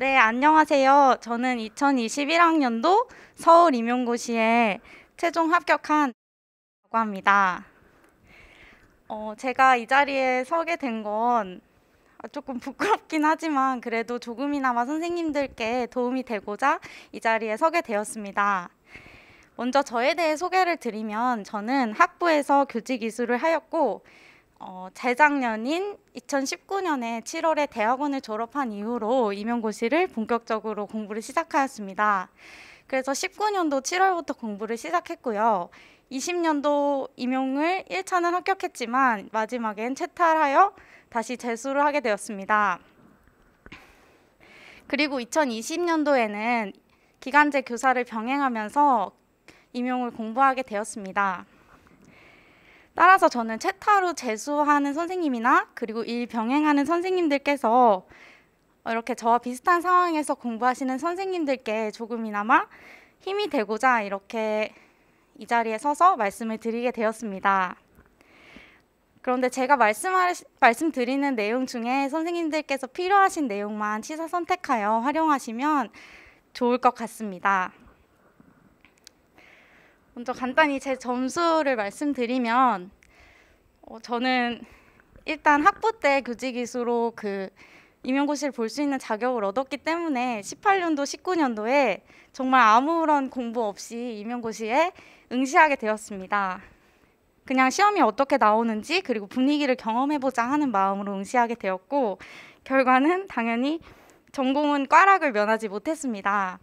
네, 안녕하세요. 저는 2021학년도 서울 임용고시에 최종 합격한 라고 합니다. 어, 제가 이 자리에 서게 된건 아, 조금 부끄럽긴 하지만 그래도 조금이나마 선생님들께 도움이 되고자 이 자리에 서게 되었습니다. 먼저 저에 대해 소개를 드리면 저는 학부에서 교직 이수를 하였고 어, 재작년인 2019년에 7월에 대학원을 졸업한 이후로 임용고시를 본격적으로 공부를 시작하였습니다. 그래서 19년도 7월부터 공부를 시작했고요. 20년도 임용을 1차는 합격했지만 마지막엔 채탈하여 다시 재수를 하게 되었습니다. 그리고 2020년도에는 기간제 교사를 병행하면서 임용을 공부하게 되었습니다. 따라서 저는 채타로 재수하는 선생님이나 그리고 일 병행하는 선생님들께서 이렇게 저와 비슷한 상황에서 공부하시는 선생님들께 조금이나마 힘이 되고자 이렇게 이 자리에 서서 말씀을 드리게 되었습니다. 그런데 제가 말씀 말씀드리는 내용 중에 선생님들께서 필요하신 내용만 취사 선택하여 활용하시면 좋을 것 같습니다. 먼저 간단히 제 점수를 말씀드리면 어, 저는 일단 학부 때 교직이수로 그 임용고시를 볼 수 있는 자격을 얻었기 때문에 18년도, 19년도에 정말 아무런 공부 없이 임용고시에 응시하게 되었습니다. 그냥 시험이 어떻게 나오는지 그리고 분위기를 경험해보자 하는 마음으로 응시하게 되었고 결과는 당연히 전공은 과락을 면하지 못했습니다.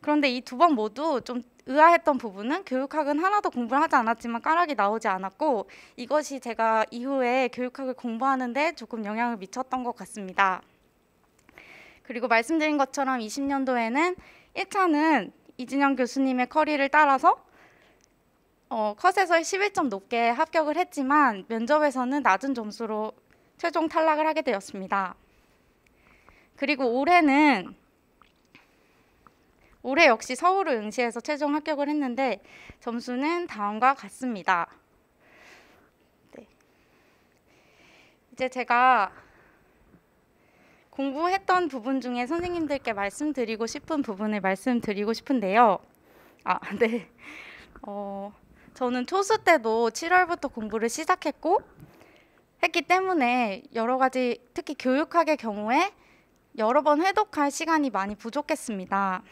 그런데 이 두 번 모두 좀 의아했던 부분은 교육학은 하나도 공부를 하지 않았지만 까락이 나오지 않았고 이것이 제가 이후에 교육학을 공부하는데 조금 영향을 미쳤던 것 같습니다. 그리고 말씀드린 것처럼 20년도에는 1차는 이진영 교수님의 커리를 따라서 어, 컷에서 11점 높게 합격을 했지만 면접에서는 낮은 점수로 최종 탈락을 하게 되었습니다. 그리고 올해는 올해 역시 서울을 응시해서 최종 합격을 했는데 점수는 다음과 같습니다. 네. 이제 제가 공부했던 부분 중에 선생님들께 말씀드리고 싶은 부분을 말씀드리고 싶은데요. 아, 네. 어, 저는 초수 때도 7월부터 공부를 시작했고 했기 때문에 여러 가지 특히 교육학의 경우에 여러 번 회독할 시간이 많이 부족했습니다.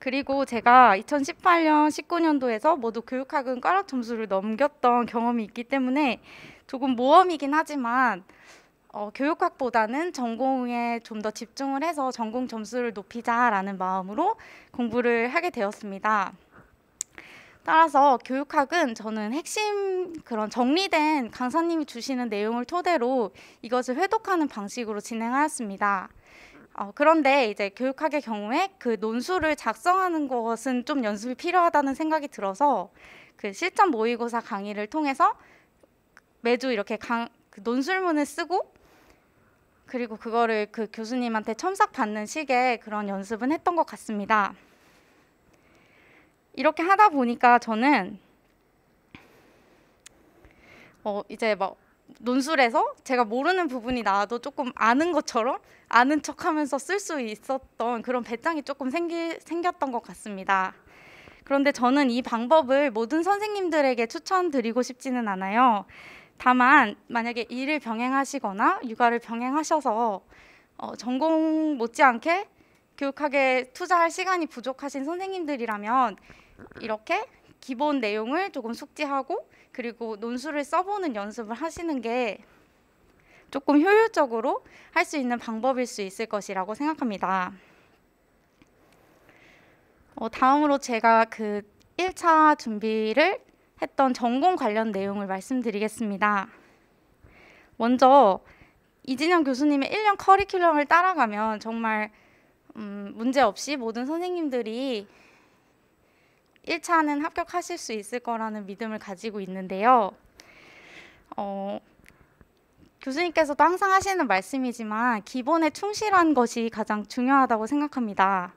그리고 제가 2018년, 19년도에서 모두 교육학은 꽈락 점수를 넘겼던 경험이 있기 때문에 조금 모험이긴 하지만 어, 교육학보다는 전공에 좀 더 집중을 해서 전공 점수를 높이자라는 마음으로 공부를 하게 되었습니다. 따라서 교육학은 저는 핵심 그런 정리된 강사님이 주시는 내용을 토대로 이것을 회독하는 방식으로 진행하였습니다. 어, 그런데 이제 교육학의 경우에 그 논술을 작성하는 것은 좀 연습이 필요하다는 생각이 들어서 그 실전 모의고사 강의를 통해서 매주 이렇게 강, 그 논술문을 쓰고 그리고 그거를 그 교수님한테 첨삭 받는 식의 그런 연습은 했던 것 같습니다. 이렇게 하다 보니까 저는 어 이제 막 논술에서 제가 모르는 부분이 나와도 조금 아는 것처럼 아는 척하면서 쓸 수 있었던 그런 배짱이 조금 생기, 생겼던 것 같습니다. 그런데 저는 이 방법을 모든 선생님들에게 추천드리고 싶지는 않아요. 다만 만약에 일을 병행하시거나 육아를 병행하셔서 어, 전공 못지않게 교육학에 투자할 시간이 부족하신 선생님들이라면 이렇게 기본 내용을 조금 숙지하고 그리고 논술을 써보는 연습을 하시는 게 조금 효율적으로 할 수 있는 방법일 수 있을 것이라고 생각합니다. 어, 다음으로 제가 그 1차 준비를 했던 전공 관련 내용을 말씀드리겠습니다. 먼저 이진영 교수님의 1년 커리큘럼을 따라가면 정말 음, 문제 없이 모든 선생님들이 1차는 합격하실 수 있을 거라는 믿음을 가지고 있는데요. 어, 교수님께서도 항상 하시는 말씀이지만 기본에 충실한 것이 가장 중요하다고 생각합니다.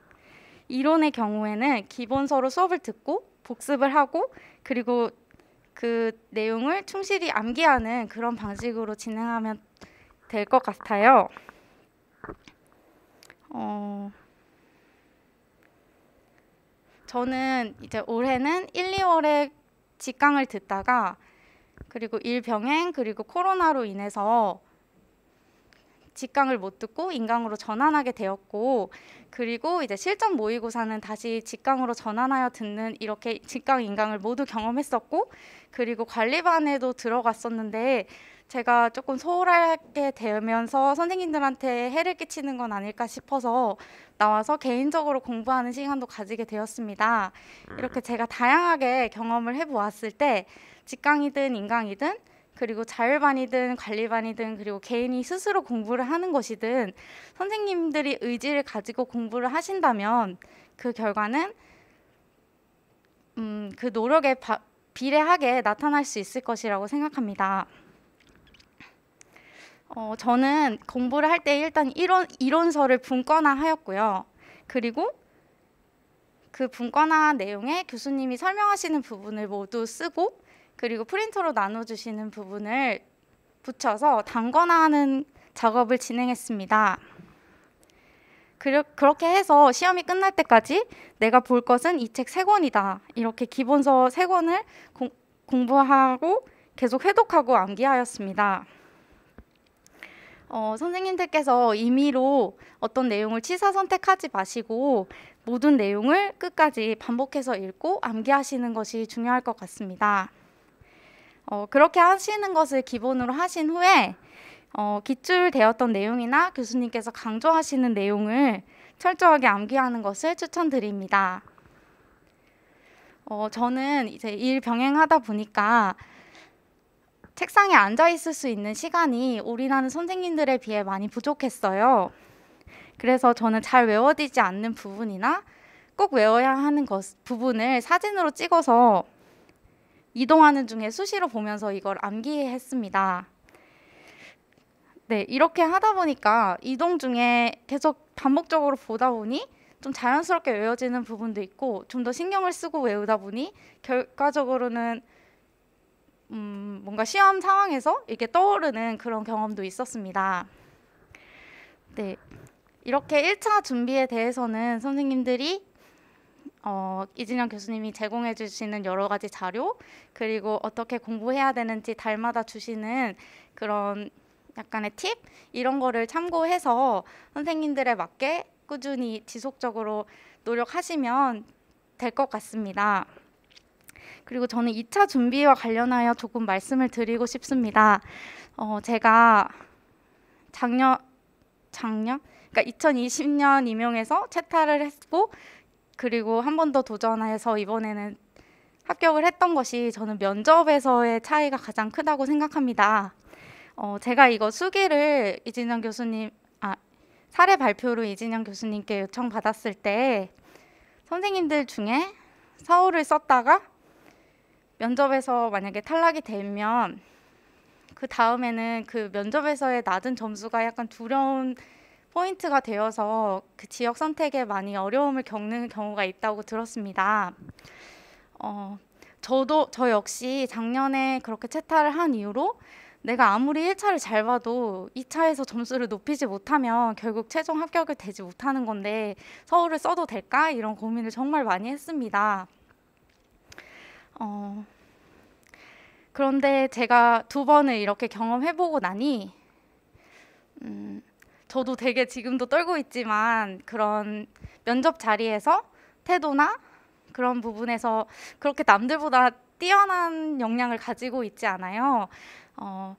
이론의 경우에는 기본서로 수업을 듣고 복습을 하고 그리고 그 내용을 충실히 암기하는 그런 방식으로 진행하면 될 것 같아요. 어, 저는 이제 올해는 1, 2월에 직강을 듣다가 그리고 일 병행 그리고 코로나로 인해서 직강을 못 듣고 인강으로 전환하게 되었고 그리고 이제 실전 모의고사는 다시 직강으로 전환하여 듣는 이렇게 직강 인강을 모두 경험했었고 그리고 관리반에도 들어갔었는데 제가 조금 소홀하게 되면서 선생님들한테 해를 끼치는 건 아닐까 싶어서 나와서 개인적으로 공부하는 시간도 가지게 되었습니다. 이렇게 음. 제가 다양하게 경험을 해보았을 때 직강이든 인강이든 그리고 자율반이든 관리반이든 그리고 개인이 스스로 공부를 하는 것이든 선생님들이 의지를 가지고 공부를 하신다면 그 결과는 음, 그 노력에 바, 비례하게 나타날 수 있을 것이라고 생각합니다. 어, 저는 공부를 할 때 일단 이론, 이론서를 분권화 하였고요. 그리고 그 분권화 내용에 교수님이 설명하시는 부분을 모두 쓰고 그리고 프린터로 나눠주시는 부분을 붙여서 단권화하는 작업을 진행했습니다. 그렇게 해서 시험이 끝날 때까지 내가 볼 것은 이 책 세 권이다. 이렇게 기본서 세 권을 공, 부하고 계속 회독하고 암기하였습니다. 어, 선생님들께서 임의로 어떤 내용을 취사 선택하지 마시고 모든 내용을 끝까지 반복해서 읽고 암기하시는 것이 중요할 것 같습니다. 어, 그렇게 하시는 것을 기본으로 하신 후에 어, 기출되었던 내용이나 교수님께서 강조하시는 내용을 철저하게 암기하는 것을 추천드립니다. 어, 저는 이제 일 병행하다 보니까 책상에 앉아 있을 수 있는 시간이 우리나는 선생님들에 비해 많이 부족했어요. 그래서 저는 잘 외워지지 않는 부분이나 꼭 외워야 하는 것, 부분을 사진으로 찍어서 이동하는 중에 수시로 보면서 이걸 암기했습니다. 네, 이렇게 하다 보니까 이동 중에 계속 반복적으로 보다 보니 좀 자연스럽게 외워지는 부분도 있고 좀 더 신경을 쓰고 외우다 보니 결과적으로는 음, 뭔가 시험 상황에서 이렇게 떠오르는 그런 경험도 있었습니다. 네. 이렇게 1차 준비에 대해서는 선생님들이 어, 이진영 교수님이 제공해 주시는 여러 가지 자료 그리고 어떻게 공부해야 되는지 달마다 주시는 그런 약간의 팁 이런 거를 참고해서 선생님들에 맞게 꾸준히 지속적으로 노력하시면 될 것 같습니다. 그리고 저는 2차 준비와 관련하여 조금 말씀을 드리고 싶습니다. 어, 제가 작년 작년 그러니까 2020년 임용에서 채탈을 했고 그리고 한 번 더 도전해서 이번에는 합격을 했던 것이 저는 면접에서의 차이가 가장 크다고 생각합니다. 어, 제가 이거 수기를 이진영 교수님 아 사례 발표로 이진영 교수님께 요청받았을 때 선생님들 중에 서울을 썼다가 면접에서 만약에 탈락이 되면 그 다음에는 그 면접에서의 낮은 점수가 약간 두려운 포인트가 되어서 그 지역 선택에 많이 어려움을 겪는 경우가 있다고 들었습니다. 어, 저도 저 역시 작년에 그렇게 채타를 한 이후로 내가 아무리 1차를 잘 봐도 2차에서 점수를 높이지 못하면 결국 최종 합격을 되지 못하는 건데 서울을 써도 될까 이런 고민을 정말 많이 했습니다. 어, 그런데 제가 두 번을 이렇게 경험해보고 나니 음, 저도 되게 지금도 떨고 있지만 그런 면접 자리에서 태도나 그런 부분에서 그렇게 남들보다 뛰어난 역량을 가지고 있지 않아요. 어,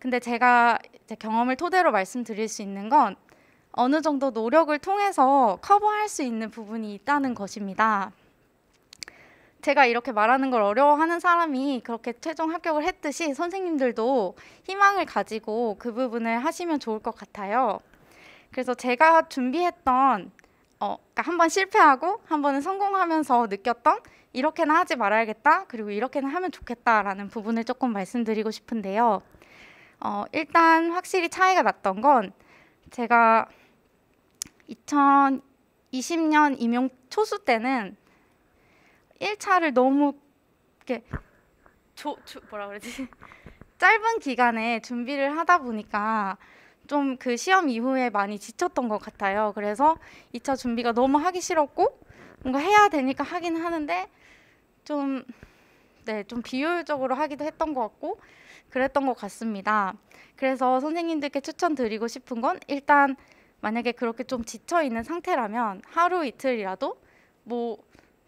근데 제가 경험을 토대로 말씀드릴 수 있는 건 어느 정도 노력을 통해서 커버할 수 있는 부분이 있다는 것입니다. 제가 이렇게 말하는 걸 어려워하는 사람이 그렇게 최종 합격을 했듯이 선생님들도 희망을 가지고 그 부분을 하시면 좋을 것 같아요. 그래서 제가 준비했던 어, 그러니까 한번 실패하고 한 번은 성공하면서 느꼈던 이렇게는 하지 말아야겠다 그리고 이렇게는 하면 좋겠다라는 부분을 조금 말씀드리고 싶은데요. 어, 일단 확실히 차이가 났던 건 제가 2020년 임용 초수 때는 1차를 너무 이렇게 조, 조 뭐라 그러지? 짧은 기간에 준비를 하다 보니까 좀 그 시험 이후에 많이 지쳤던 것 같아요. 그래서 2차 준비가 너무 하기 싫었고 뭔가 해야 되니까 하긴 하는데 좀 네, 좀 비효율적으로 하기도 했던 것 같고 그랬던 것 같습니다. 그래서 선생님들께 추천드리고 싶은 건 일단 만약에 그렇게 좀 지쳐 있는 상태라면 하루 이틀이라도 뭐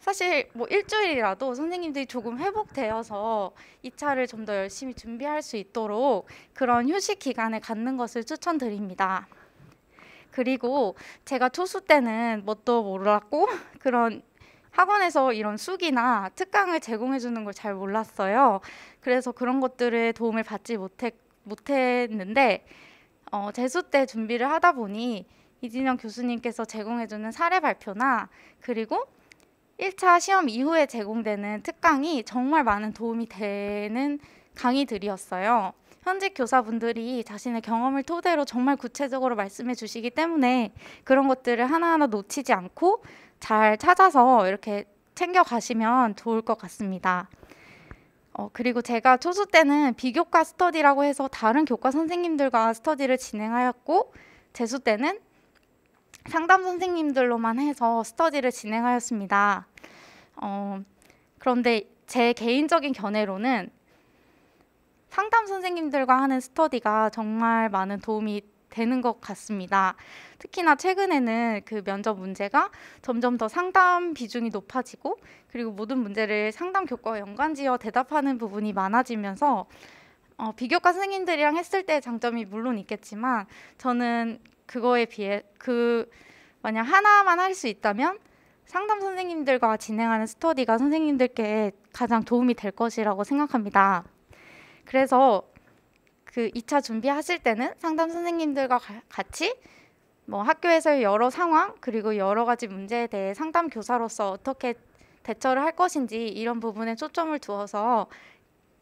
사실 뭐 일주일이라도 선생님들이 조금 회복되어서 이 차를 좀 더 열심히 준비할 수 있도록 그런 휴식 기간을 갖는 것을 추천드립니다. 그리고 제가 초수 때는 뭣도 뭐 몰랐고 그런 학원에서 이런 수기나 특강을 제공해 주는 걸 잘 몰랐어요. 그래서 그런 것들을 도움을 받지 못했, 못했는데 어, 재수 때 준비를 하다 보니 이진영 교수님께서 제공해주는 사례 발표나 그리고 1차 시험 이후에 제공되는 특강이 정말 많은 도움이 되는 강의들이었어요. 현직 교사분들이 자신의 경험을 토대로 정말 구체적으로 말씀해 주시기 때문에 그런 것들을 하나하나 놓치지 않고 잘 찾아서 이렇게 챙겨 가시면 좋을 것 같습니다. 어, 그리고 제가 초수 때는 비교과 스터디라고 해서 다른 교과 선생님들과 스터디를 진행하였고 재수 때는 상담 선생님들로만 해서 스터디를 진행하였습니다. 어, 그런데 제 개인적인 견해로는 상담 선생님들과 하는 스터디가 정말 많은 도움이 되는 것 같습니다. 특히나 최근에는 그 면접 문제가 점점 더 상담 비중이 높아지고 그리고 모든 문제를 상담 교과와 연관지어 대답하는 부분이 많아지면서 어, 비교과 선생님들이랑 했을 때 장점이 물론 있겠지만 저는 그거에 비해 그 만약 하나만 할 수 있다면 상담 선생님들과 진행하는 스터디가 선생님들께 가장 도움이 될 것이라고 생각합니다. 그래서 그 2차 준비하실 때는 상담 선생님들과 가, 같이 뭐 학교에서의 여러 상황 그리고 여러 가지 문제에 대해 상담 교사로서 어떻게 대처를 할 것인지 이런 부분에 초점을 두어서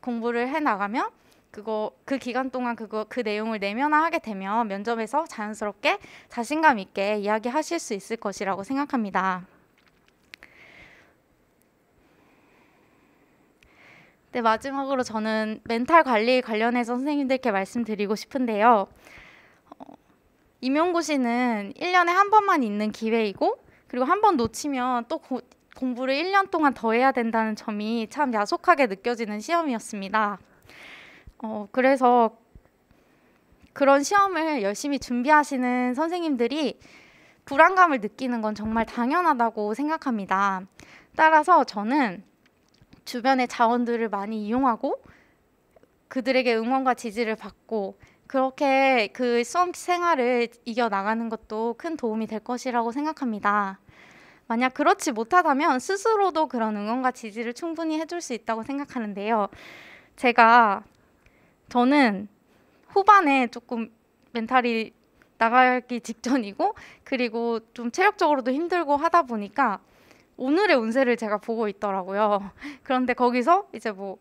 공부를 해 나가면 그거 그 기간 동안 그거 그 내용을 내면화하게 되면 면접에서 자연스럽게 자신감 있게 이야기하실 수 있을 것이라고 생각합니다. 네, 마지막으로 저는 멘탈 관리 관련해서 선생님들께 말씀드리고 싶은데요. 어, 임용고시는 1년에 한 번만 있는 기회이고 그리고 한 번 놓치면 또 고, 공부를 1년 동안 더 해야 된다는 점이 참 야속하게 느껴지는 시험이었습니다. 어, 그래서 그런 시험을 열심히 준비하시는 선생님들이 불안감을 느끼는 건 정말 당연하다고 생각합니다. 따라서 저는 주변의 자원들을 많이 이용하고 그들에게 응원과 지지를 받고 그렇게 그 수험 생활을 이겨나가는 것도 큰 도움이 될 것이라고 생각합니다. 만약 그렇지 못하다면 스스로도 그런 응원과 지지를 충분히 해줄 수 있다고 생각하는데요. 제가 저는 후반에 조금 멘탈이 나가기 직전이고 그리고 좀 체력적으로도 힘들고 하다 보니까 오늘의 운세를 제가 보고 있더라고요. 그런데 거기서 이제 뭐,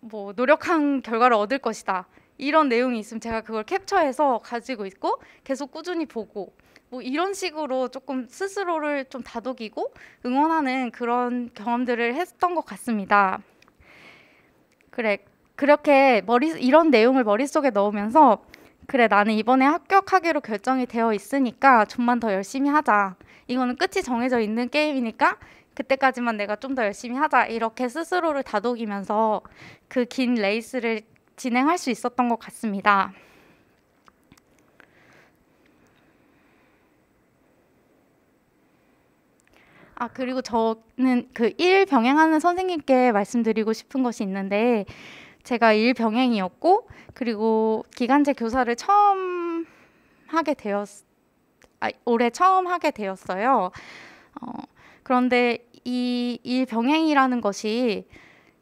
뭐 노력한 결과를 얻을 것이다. 이런 내용이 있으면 제가 그걸 캡처해서 가지고 있고 계속 꾸준히 보고 뭐 이런 식으로 조금 스스로를 좀 다독이고 응원하는 그런 경험들을 했던 것 같습니다. 그래 그렇게 머리 이런 내용을 머릿속에 넣으면서 그래 나는 이번에 합격하기로 결정이 되어 있으니까 좀만 더 열심히 하자. 이거는 끝이 정해져 있는 게임이니까 그때까지만 내가 좀 더 열심히 하자. 이렇게 스스로를 다독이면서 그 긴 레이스를 진행할 수 있었던 것 같습니다. 아, 그리고 저는 그 일 병행하는 선생님께 말씀드리고 싶은 것이 있는데 제가 일병행이었고 그리고 기간제 교사를 처음 하게 되었 아, 올해 처음 하게 되었어요. 어, 그런데 이 일병행이라는 것이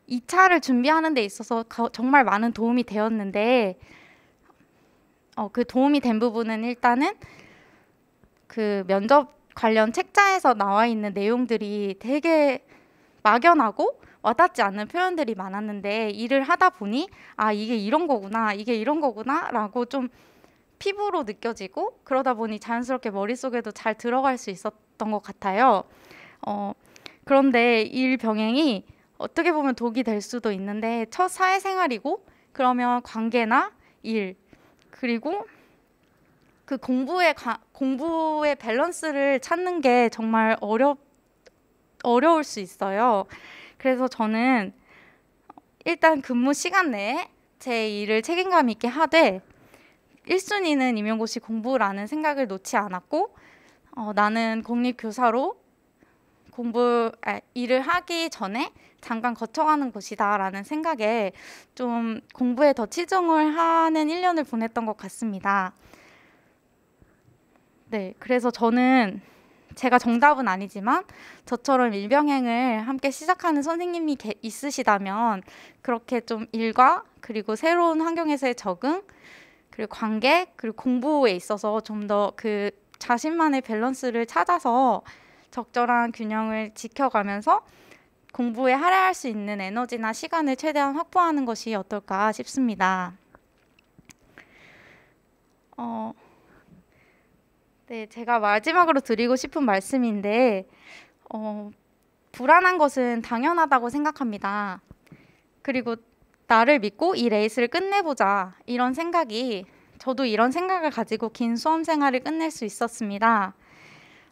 이차를 준비하는 데 있어서 정말 많은 도움이 되었는데 어, 그 도움이 된 부분은 일단은 그 면접 관련 책자에서 나와 있는 내용들이 되게 막연하고 와닿지 않는 표현들이 많았는데 일을 하다 보니 아 이게 이런 거구나 이게 이런 거구나라고 좀 피부로 느껴지고 그러다 보니 자연스럽게 머릿속에도 잘 들어갈 수 있었던 것 같아요. 어, 그런데 일 병행이 어떻게 보면 독이 될 수도 있는데 첫 사회생활이고 그러면 관계나 일 그리고 그 공부의 가, 공부의 밸런스를 찾는 게 정말 어렵 어려울 수 있어요. 그래서 저는 일단 근무 시간 내에 제 일을 책임감 있게 하되 1순위는 임용고시 공부라는 생각을 놓지 않았고 어, 나는 공립교사로 공부 아, 일을 하기 전에 잠깐 거쳐가는 곳이다라는 생각에 좀 공부에 더 치중을 하는 1년을 보냈던 것 같습니다. 네, 그래서 저는 제가 정답은 아니지만 저처럼 일병행을 함께 시작하는 선생님이 게, 있으시다면 그렇게 좀 일과 그리고 새로운 환경에서의 적응 그리고 관계 그리고 공부에 있어서 좀 더 그 자신만의 밸런스를 찾아서 적절한 균형을 지켜가면서 공부에 할애할 수 있는 에너지나 시간을 최대한 확보하는 것이 어떨까 싶습니다. 어, 네, 제가 마지막으로 드리고 싶은 말씀인데 어, 불안한 것은 당연하다고 생각합니다. 그리고 나를 믿고 이 레이스를 끝내보자 이런 생각이 저도 이런 생각을 가지고 긴 수험 생활을 끝낼 수 있었습니다.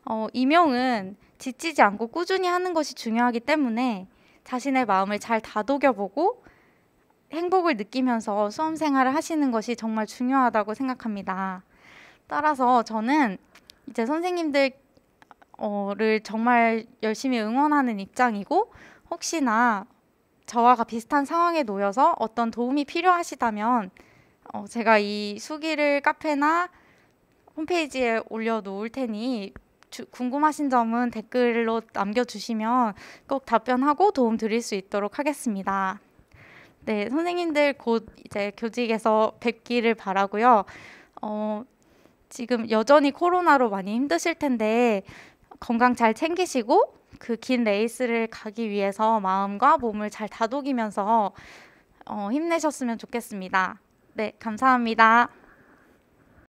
어, 임용은 지치지 않고 꾸준히 하는 것이 중요하기 때문에 자신의 마음을 잘 다독여보고 행복을 느끼면서 수험 생활을 하시는 것이 정말 중요하다고 생각합니다. 따라서 저는 이제 선생님들을 정말 열심히 응원하는 입장이고 혹시나 저와가 비슷한 상황에 놓여서 어떤 도움이 필요하시다면 어 제가 이 수기를 카페나 홈페이지에 올려놓을 테니 주, 궁금하신 점은 댓글로 남겨주시면 꼭 답변하고 도움 드릴 수 있도록 하겠습니다. 네, 선생님들 곧 이제 교직에서 뵙기를 바라고요. 어, 지금 여전히 코로나로 많이 힘드실 텐데 건강 잘 챙기시고 그 긴 레이스를 가기 위해서 마음과 몸을 잘 다독이면서 어, 힘내셨으면 좋겠습니다. 네, 감사합니다.